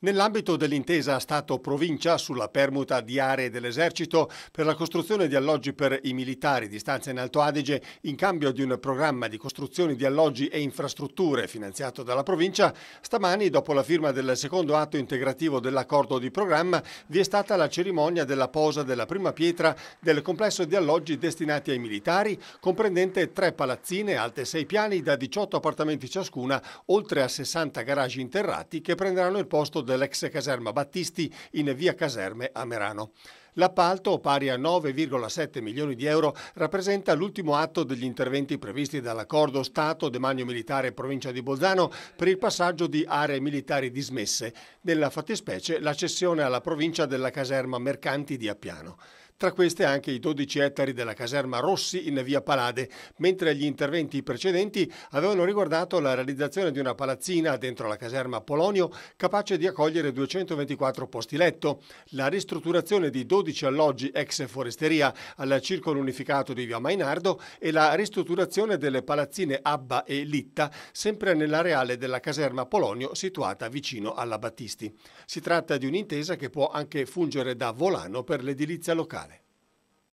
Nell'ambito dell'intesa Stato-Provincia sulla permuta di aree dell'esercito per la costruzione di alloggi per i militari di stanza in Alto Adige in cambio di un programma di costruzione di alloggi e infrastrutture finanziato dalla provincia, stamani dopo la firma del secondo atto integrativo dell'accordo di programma vi è stata la cerimonia della posa della prima pietra del complesso di alloggi destinati ai militari comprendente tre palazzine alte sei piani da 18 appartamenti ciascuna oltre a 60 garage interrati che prenderanno il posto dell'ex caserma Battisti in via Caserme a Merano. L'appalto, pari a 9,7 milioni di euro, rappresenta l'ultimo atto degli interventi previsti dall'accordo Stato-Demanio Militare Provincia di Bolzano per il passaggio di aree militari dismesse, nella fattispecie la cessione alla provincia della caserma Mercanti di Appiano tra queste anche i 12 ettari della caserma Rossi in via Palade, mentre gli interventi precedenti avevano riguardato la realizzazione di una palazzina dentro la caserma Polonio capace di accogliere 224 posti letto, la ristrutturazione di 12 alloggi ex foresteria al circolo unificato di via Mainardo e la ristrutturazione delle palazzine Abba e Litta, sempre nell'areale della caserma Polonio situata vicino alla Battisti. Si tratta di un'intesa che può anche fungere da volano per l'edilizia locale.